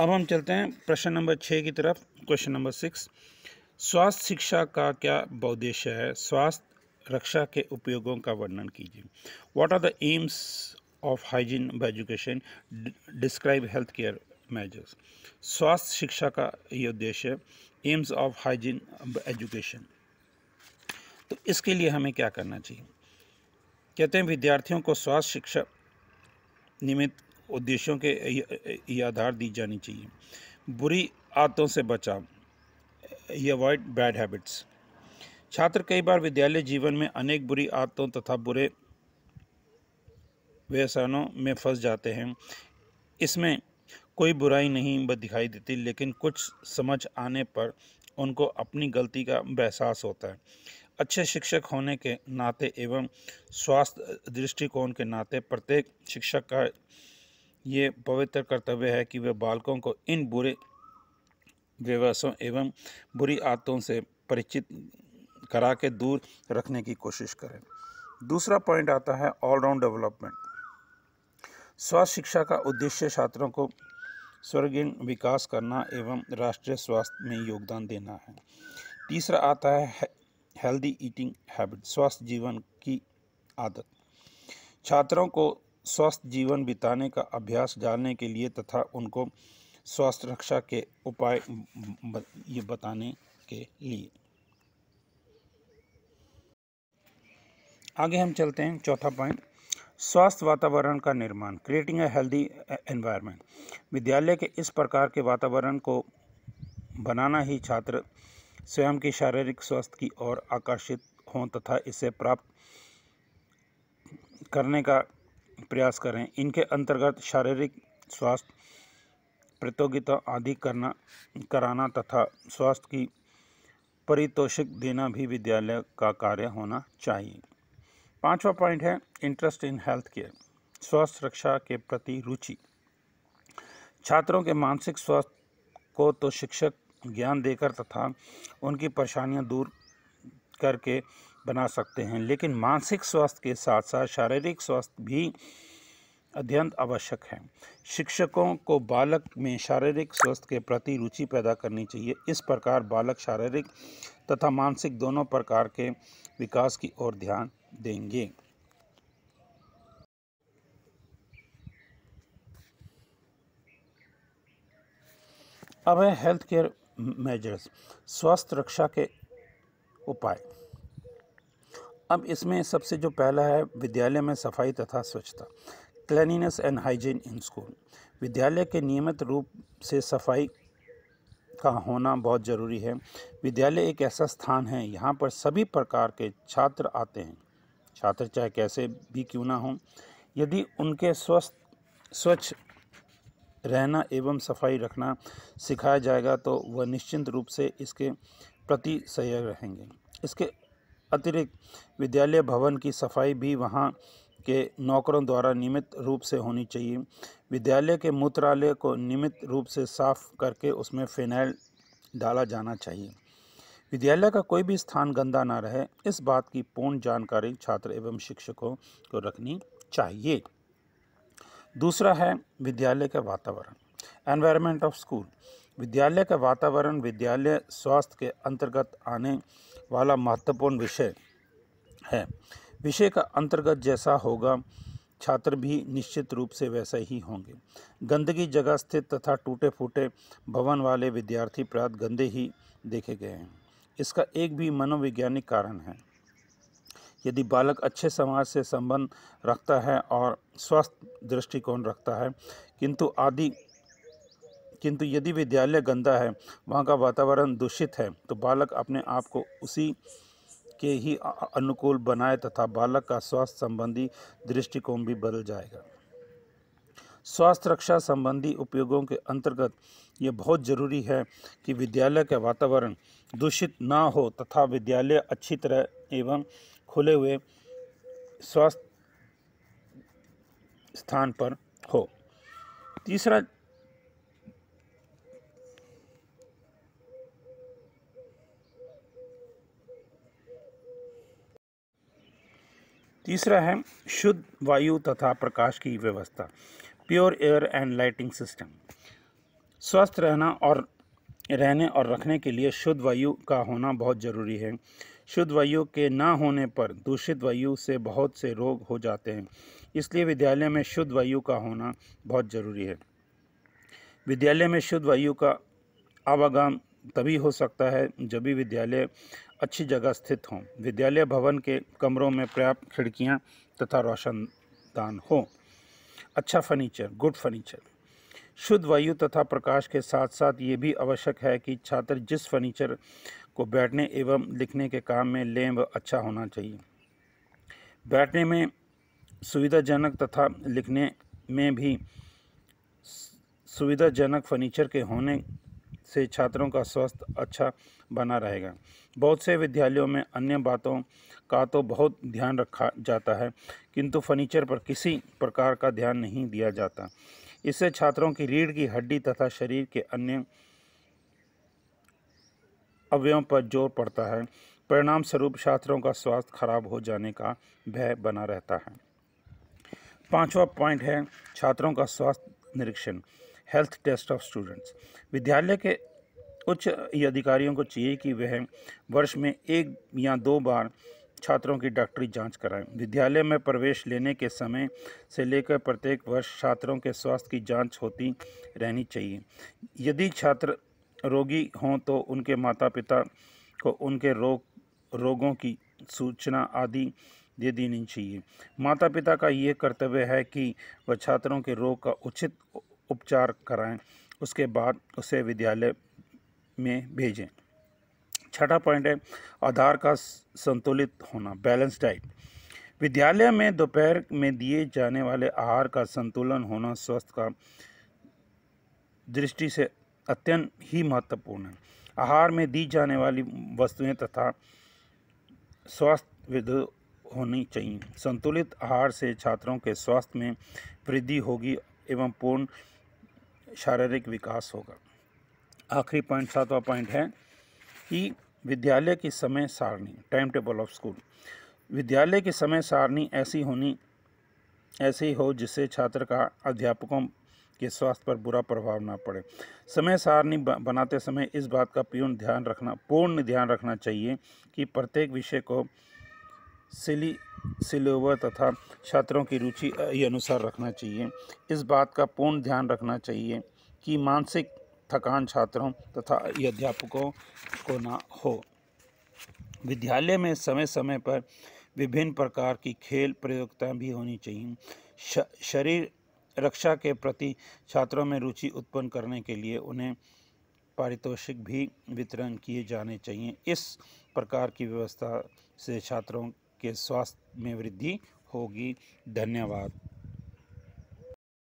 अब हम चलते हैं प्रश्न नंबर छः की तरफ क्वेश्चन नंबर सिक्स स्वास्थ्य शिक्षा का क्या उद्देश्य है स्वास्थ्य रक्षा के उपयोगों का वर्णन कीजिए what are the aims of hygiene by education describe health care measures स्वास्थ्य शिक्षा का ये उद्देश्य एम्स ऑफ हाइजीन एजुकेशन तो इसके लिए हमें क्या करना चाहिए कहते हैं विद्यार्थियों को स्वास्थ्य शिक्षा निमित्त उद्देश्यों के आधार दी जानी चाहिए बुरी आदतों से बचाव ये अवॉइड बैड हैबिट्स छात्र कई बार विद्यालय जीवन में अनेक बुरी आदतों तथा बुरे व्यसनों में फंस जाते हैं इसमें कोई बुराई नहीं दिखाई देती लेकिन कुछ समझ आने पर उनको अपनी गलती का एहसास होता है अच्छे शिक्षक होने के नाते एवं स्वास्थ्य दृष्टिकोण के नाते प्रत्येक शिक्षक का ये पवित्र कर्तव्य है कि वे बालकों को इन बुरे व्यवसों एवं बुरी आदतों से परिचित करा के दूर रखने की कोशिश करें दूसरा पॉइंट आता है ऑलराउंड डेवलपमेंट स्वास्थ्य शिक्षा का उद्देश्य छात्रों को स्वर्गीण विकास करना एवं राष्ट्रीय स्वास्थ्य में योगदान देना है तीसरा आता है हेल्दी ईटिंग हैबिट स्वास्थ्य जीवन की आदत छात्रों को स्वस्थ जीवन बिताने का अभ्यास डालने के लिए तथा उनको स्वास्थ्य रक्षा के उपाय ये बताने के लिए आगे हम चलते हैं चौथा पॉइंट स्वास्थ्य वातावरण का निर्माण क्रिएटिंग ए हेल्दी एनवायरनमेंट विद्यालय के इस प्रकार के वातावरण को बनाना ही छात्र स्वयं की शारीरिक स्वास्थ्य की ओर आकर्षित हों तथा इसे प्राप्त करने का प्रयास करें इनके अंतर्गत शारीरिक स्वास्थ्य प्रतियोगिता आदि करना कराना तथा स्वास्थ्य की परितोषिक देना भी विद्यालय का कार्य होना चाहिए पांचवा पॉइंट है इंटरेस्ट इन हेल्थ केयर स्वास्थ्य रक्षा के प्रति रुचि छात्रों के मानसिक स्वास्थ्य को तो शिक्षक ज्ञान देकर तथा उनकी परेशानियां दूर करके बना सकते हैं लेकिन मानसिक स्वास्थ्य के साथ साथ शारीरिक स्वास्थ्य भी अत्यंत आवश्यक है शिक्षकों को बालक में शारीरिक स्वास्थ्य के प्रति रुचि पैदा करनी चाहिए इस प्रकार बालक शारीरिक तथा मानसिक दोनों प्रकार के विकास की ओर ध्यान देंगे अब है हेल्थ केयर मेजर्स स्वास्थ्य रक्षा के उपाय अब इसमें सबसे जो पहला है विद्यालय में सफाई तथा स्वच्छता cleanliness and hygiene in school विद्यालय के नियमित रूप से सफाई का होना बहुत ज़रूरी है विद्यालय एक ऐसा स्थान है यहाँ पर सभी प्रकार के छात्र आते हैं छात्र चाहे कैसे भी क्यों ना हों यदि उनके स्वस्थ स्वच्छ रहना एवं सफाई रखना सिखाया जाएगा तो वह निश्चिंत रूप से इसके प्रति सहयोग रहेंगे इसके अतिरिक्त विद्यालय भवन की सफाई भी वहाँ के नौकरों द्वारा नियमित रूप से होनी चाहिए विद्यालय के मूत्रालय को नियमित रूप से साफ करके उसमें फिनाइल डाला जाना चाहिए विद्यालय का कोई भी स्थान गंदा ना रहे इस बात की पूर्ण जानकारी छात्र एवं शिक्षकों को रखनी चाहिए दूसरा है विद्यालय का वातावरण एनवायरमेंट ऑफ स्कूल विद्यालय का वातावरण विद्यालय स्वास्थ्य के अंतर्गत आने वाला महत्वपूर्ण विषय है विषय का अंतर्गत जैसा होगा छात्र भी निश्चित रूप से वैसे ही होंगे गंदगी जगह स्थित तथा टूटे फूटे भवन वाले विद्यार्थी प्रात गंदे ही देखे गए हैं इसका एक भी मनोवैज्ञानिक कारण है यदि बालक अच्छे समाज से संबंध रखता है और स्वस्थ दृष्टिकोण रखता है किंतु आदि किंतु यदि विद्यालय गंदा है वहाँ का वातावरण दूषित है तो बालक अपने आप को उसी के ही अनुकूल बनाए तथा बालक का स्वास्थ्य संबंधी दृष्टिकोण भी बदल जाएगा स्वास्थ्य रक्षा संबंधी उपयोगों के अंतर्गत ये बहुत ज़रूरी है कि विद्यालय का वातावरण दूषित ना हो तथा विद्यालय अच्छी तरह एवं खुले हुए स्वास्थ्य स्थान पर हो तीसरा तीसरा है शुद्ध वायु तथा प्रकाश की व्यवस्था pure air and lighting system स्वस्थ रहना और रहने और रखने के लिए शुद्ध वायु का होना बहुत ज़रूरी है शुद्ध वायु के ना होने पर दूषित वायु से बहुत से रोग हो जाते हैं इसलिए विद्यालय में शुद्ध वायु का होना बहुत ज़रूरी है विद्यालय में शुद्ध वायु का आवागम तभी हो सकता है जब भी विद्यालय अच्छी जगह स्थित हों विद्यालय भवन के कमरों में पर्याप्त खिड़कियाँ तथा रोशनदान हो अच्छा फर्नीचर गुड फर्नीचर शुद्ध वायु तथा प्रकाश के साथ साथ ये भी आवश्यक है कि छात्र जिस फर्नीचर को बैठने एवं लिखने के काम में लें वह अच्छा होना चाहिए बैठने में सुविधाजनक तथा लिखने में भी सुविधाजनक फर्नीचर के होने से छात्रों का स्वास्थ्य अच्छा बना रहेगा बहुत से विद्यालयों में अन्य बातों का तो बहुत ध्यान रखा जाता है किंतु फर्नीचर पर किसी प्रकार का ध्यान नहीं दिया जाता इससे छात्रों की रीढ़ की हड्डी तथा शरीर के अन्य अवयवों पर जोर पड़ता है परिणाम स्वरूप छात्रों का स्वास्थ्य खराब हो जाने का भय बना रहता है पांचवा पॉइंट है छात्रों का स्वास्थ्य निरीक्षण हेल्थ टेस्ट ऑफ स्टूडेंट्स विद्यालय के उच्च अधिकारियों को चाहिए कि वह वर्ष में एक या दो बार छात्रों की डॉक्टरी जांच कराएं विद्यालय में प्रवेश लेने के समय से लेकर प्रत्येक वर्ष छात्रों के स्वास्थ्य की जांच होती रहनी चाहिए यदि छात्र रोगी हों तो उनके माता पिता को उनके रोग रोगों की सूचना आदि दे देनी चाहिए माता पिता का ये कर्तव्य है कि वह छात्रों के रोग का उचित उपचार कराएं उसके बाद उसे विद्यालय में भेजें छठा पॉइंट है आधार का संतुलित होना बैलेंस डाइट विद्यालय में दोपहर में दिए जाने वाले आहार का संतुलन होना स्वास्थ्य का दृष्टि से अत्यंत ही महत्वपूर्ण है आहार में दी जाने वाली वस्तुएं तथा स्वास्थ्य विध होनी चाहिए संतुलित आहार से छात्रों के स्वास्थ्य में वृद्धि होगी एवं पूर्ण शारीरिक विकास होगा आखिरी पॉइंट सातवां पॉइंट है कि विद्यालय की समय सारणी टाइम टेबल ऑफ स्कूल विद्यालय की समय सारणी ऐसी होनी ऐसी हो जिससे छात्र का अध्यापकों के स्वास्थ्य पर बुरा प्रभाव ना पड़े समय सारणी बनाते समय इस बात का पूर्ण ध्यान रखना पूर्ण ध्यान रखना चाहिए कि प्रत्येक विषय को सिली सिलेबस तथा छात्रों की रुचि अनुसार रखना चाहिए इस बात का पूर्ण ध्यान रखना चाहिए कि मानसिक थकान छात्रों तथा अध्यापकों को ना हो विद्यालय में समय समय पर विभिन्न प्रकार की खेल प्रतियोगिताएँ भी होनी चाहिए शरीर रक्षा के प्रति छात्रों में रुचि उत्पन्न करने के लिए उन्हें पारितोषिक भी वितरण किए जाने चाहिए इस प्रकार की व्यवस्था से छात्रों आपके स्वास्थ्य में वृद्धि होगी धन्यवाद